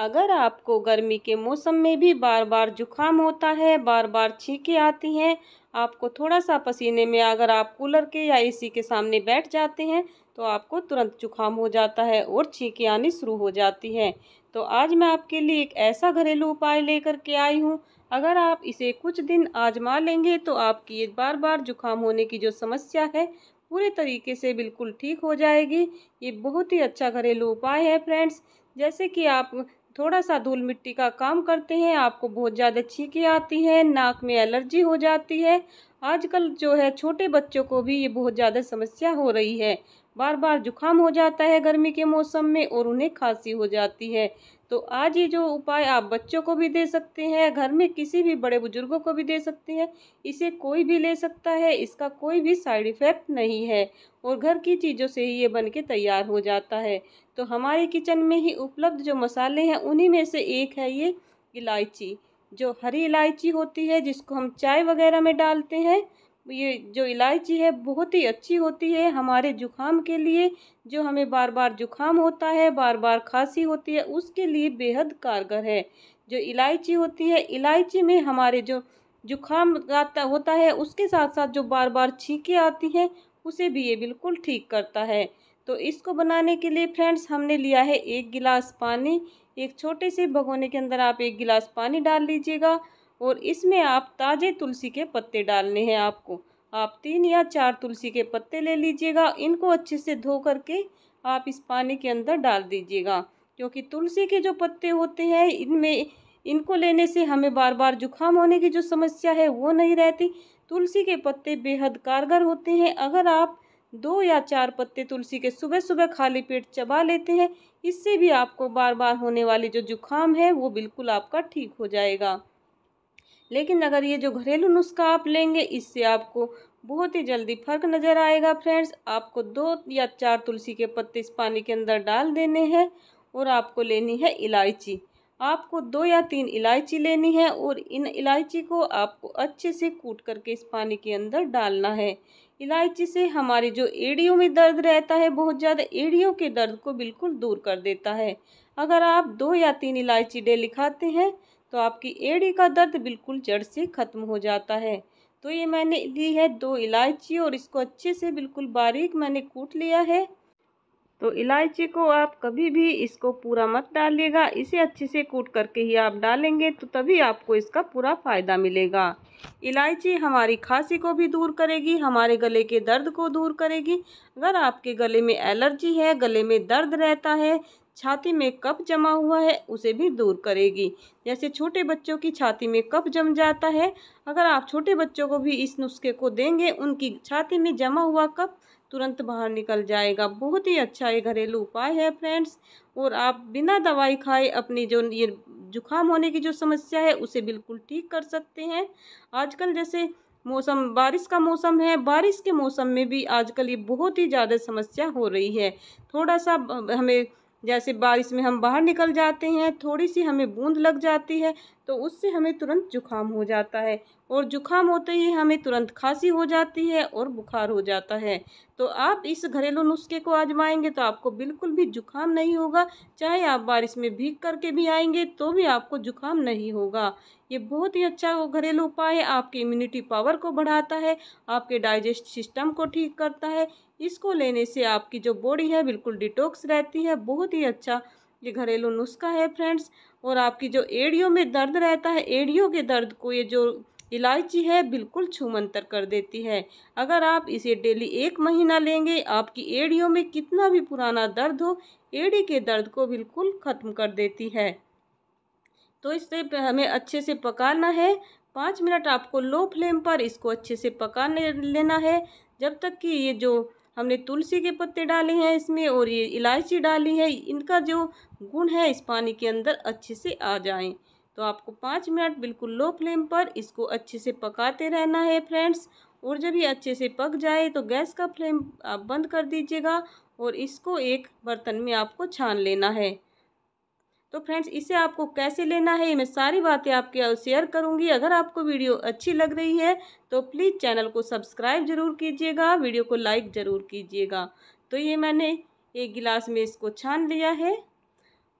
अगर आपको गर्मी के मौसम में भी बार बार जुखाम होता है बार बार छींकें आती हैं आपको थोड़ा सा पसीने में अगर आप कूलर के या एसी के सामने बैठ जाते हैं तो आपको तुरंत जुखाम हो जाता है और छींकें आनी शुरू हो जाती है तो आज मैं आपके लिए एक ऐसा घरेलू उपाय लेकर के आई हूँ अगर आप इसे कुछ दिन आजमा लेंगे तो आपकी ये बार बार जुखाम होने की जो समस्या है पूरे तरीके से बिल्कुल ठीक हो जाएगी ये बहुत ही अच्छा घरेलू उपाय है फ्रेंड्स जैसे कि आप थोड़ा सा धूल मिट्टी का काम करते हैं आपको बहुत ज़्यादा छींकी आती है नाक में एलर्जी हो जाती है आजकल जो है छोटे बच्चों को भी ये बहुत ज़्यादा समस्या हो रही है बार बार जुकाम हो जाता है गर्मी के मौसम में और उन्हें खांसी हो जाती है तो आज ये जो उपाय आप बच्चों को भी दे सकते हैं घर में किसी भी बड़े बुजुर्गों को भी दे सकते हैं इसे कोई भी ले सकता है इसका कोई भी साइड इफ़ेक्ट नहीं है और घर की चीज़ों से ही ये बन के तैयार हो जाता है तो हमारे किचन में ही उपलब्ध जो मसाले हैं उन्हीं में से एक है ये इलायची जो हरी इलायची होती है जिसको हम चाय वगैरह में डालते हैं ये जो इलायची है बहुत ही अच्छी होती है हमारे जुखाम के लिए जो हमें बार बार जुखाम होता है बार बार खांसी होती है उसके लिए बेहद कारगर है जो इलायची होती है इलायची में हमारे जो जुखाम आता होता है उसके साथ साथ जो बार बार छींकें आती हैं उसे भी ये बिल्कुल ठीक करता है तो इसको बनाने के लिए फ्रेंड्स हमने लिया है एक गिलास पानी एक छोटे से भगोने के अंदर आप एक गिलास पानी डाल लीजिएगा और इसमें आप ताज़े तुलसी के पत्ते डालने हैं आपको आप तीन या चार तुलसी के पत्ते ले लीजिएगा इनको अच्छे से धो करके आप इस पानी के अंदर डाल दीजिएगा क्योंकि तुलसी के जो पत्ते होते हैं इनमें इनको लेने से हमें बार बार जुखाम होने की जो समस्या है वो नहीं रहती तुलसी के पत्ते बेहद कारगर होते हैं अगर आप दो या चार पत्ते तुलसी के सुबह सुबह खाली पेट चबा लेते हैं इससे भी आपको बार बार होने वाली जो जुखाम है वो बिल्कुल आपका ठीक हो जाएगा लेकिन अगर ये जो घरेलू नुस्खा आप लेंगे इससे आपको बहुत ही जल्दी फर्क नज़र आएगा फ्रेंड्स आपको दो या चार तुलसी के पत्ते इस पानी के अंदर डाल देने हैं और आपको लेनी है इलायची आपको दो या तीन इलायची लेनी है और इन इलायची को आपको अच्छे से कूट करके इस पानी के अंदर डालना है इलायची से हमारी जो एड़ियों में दर्द रहता है बहुत ज़्यादा एड़ियों के दर्द को बिल्कुल दूर कर देता है अगर आप दो या तीन इलायची डेली खाते हैं तो आपकी एड़ी का दर्द बिल्कुल जड़ से ख़त्म हो जाता है तो ये मैंने ली है दो इलायची और इसको अच्छे से बिल्कुल बारीक मैंने कूट लिया है तो इलायची को आप कभी भी इसको पूरा मत डालिएगा इसे अच्छे से कूट करके ही आप डालेंगे तो तभी आपको इसका पूरा फ़ायदा मिलेगा इलायची हमारी खांसी को भी दूर करेगी हमारे गले के दर्द को दूर करेगी अगर आपके गले में एलर्जी है गले में दर्द रहता है छाती में कप जमा हुआ है उसे भी दूर करेगी जैसे छोटे बच्चों की छाती में कप जम जाता है अगर आप छोटे बच्चों को भी इस नुस्खे को देंगे उनकी छाती में जमा हुआ कप तुरंत बाहर निकल जाएगा बहुत ही अच्छा ये घरेलू उपाय है फ्रेंड्स और आप बिना दवाई खाए अपनी जो ये जुखाम होने की जो समस्या है उसे बिल्कुल ठीक कर सकते हैं आजकल जैसे मौसम बारिश का मौसम है बारिश के मौसम में भी आजकल ये बहुत ही ज़्यादा समस्या हो रही है थोड़ा सा हमें जैसे बारिश में हम बाहर निकल जाते हैं थोड़ी सी हमें बूंद लग जाती है तो उससे हमें तुरंत जुखाम हो जाता है और जुखाम होते ही हमें तुरंत खांसी हो जाती है और बुखार हो जाता है तो आप इस घरेलू नुस्खे को आजमाएंगे तो आपको बिल्कुल भी जुखाम नहीं होगा चाहे आप बारिश में भीग करके भी आएंगे तो भी आपको जुखाम नहीं होगा ये बहुत ही अच्छा घरेलू उपाय है आपकी इम्यूनिटी पावर को बढ़ाता है आपके डाइजेस्ट सिस्टम को ठीक करता है इसको लेने से आपकी जो बॉडी है बिल्कुल डिटॉक्स रहती है बहुत ही अच्छा ये घरेलू नुस्खा है फ्रेंड्स और आपकी जो एड़ियों में दर्द रहता है एड़ियों के दर्द को ये जो इलायची है बिल्कुल छूमंतर कर देती है अगर आप इसे डेली एक महीना लेंगे आपकी एड़ियों में कितना भी पुराना दर्द हो एड़ी के दर्द को बिल्कुल ख़त्म कर देती है तो इसे हमें अच्छे से पकाना है पाँच मिनट आपको लो फ्लेम पर इसको अच्छे से पका लेना है जब तक कि ये जो हमने तुलसी के पत्ते डाले हैं इसमें और ये इलायची डाली है इनका जो गुण है इस पानी के अंदर अच्छे से आ जाए तो आपको पाँच मिनट बिल्कुल लो फ्लेम पर इसको अच्छे से पकाते रहना है फ्रेंड्स और जब ये अच्छे से पक जाए तो गैस का फ्लेम आप बंद कर दीजिएगा और इसको एक बर्तन में आपको छान लेना है तो फ्रेंड्स इसे आपको कैसे लेना है ये मैं सारी बातें आपके शेयर करूँगी अगर आपको वीडियो अच्छी लग रही है तो प्लीज़ चैनल को सब्सक्राइब जरूर कीजिएगा वीडियो को लाइक ज़रूर कीजिएगा तो ये मैंने एक गिलास में इसको छान लिया है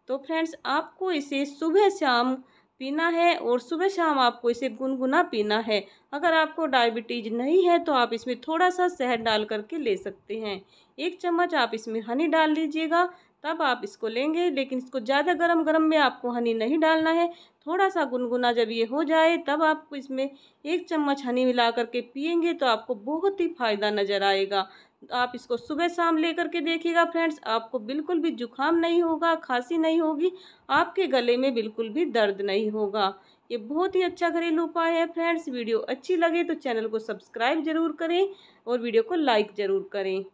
तो फ्रेंड्स आपको इसे सुबह शाम पीना है और सुबह शाम आपको इसे गुनगुना पीना है अगर आपको डायबिटीज नहीं है तो आप इसमें थोड़ा सा शहद डाल करके ले सकते हैं एक चम्मच आप इसमें हनी डाल लीजिएगा तब आप इसको लेंगे लेकिन इसको ज़्यादा गरम गरम में आपको हनी नहीं डालना है थोड़ा सा गुनगुना जब ये हो जाए तब आपको इसमें एक चम्मच हनी मिला करके पियेंगे तो आपको बहुत ही फ़ायदा नज़र आएगा आप इसको सुबह शाम लेकर के देखिएगा फ्रेंड्स आपको बिल्कुल भी जुकाम नहीं होगा खांसी नहीं होगी आपके गले में बिल्कुल भी दर्द नहीं होगा ये बहुत ही अच्छा घरेलू उपाय है फ्रेंड्स वीडियो अच्छी लगे तो चैनल को सब्सक्राइब जरूर करें और वीडियो को लाइक ज़रूर करें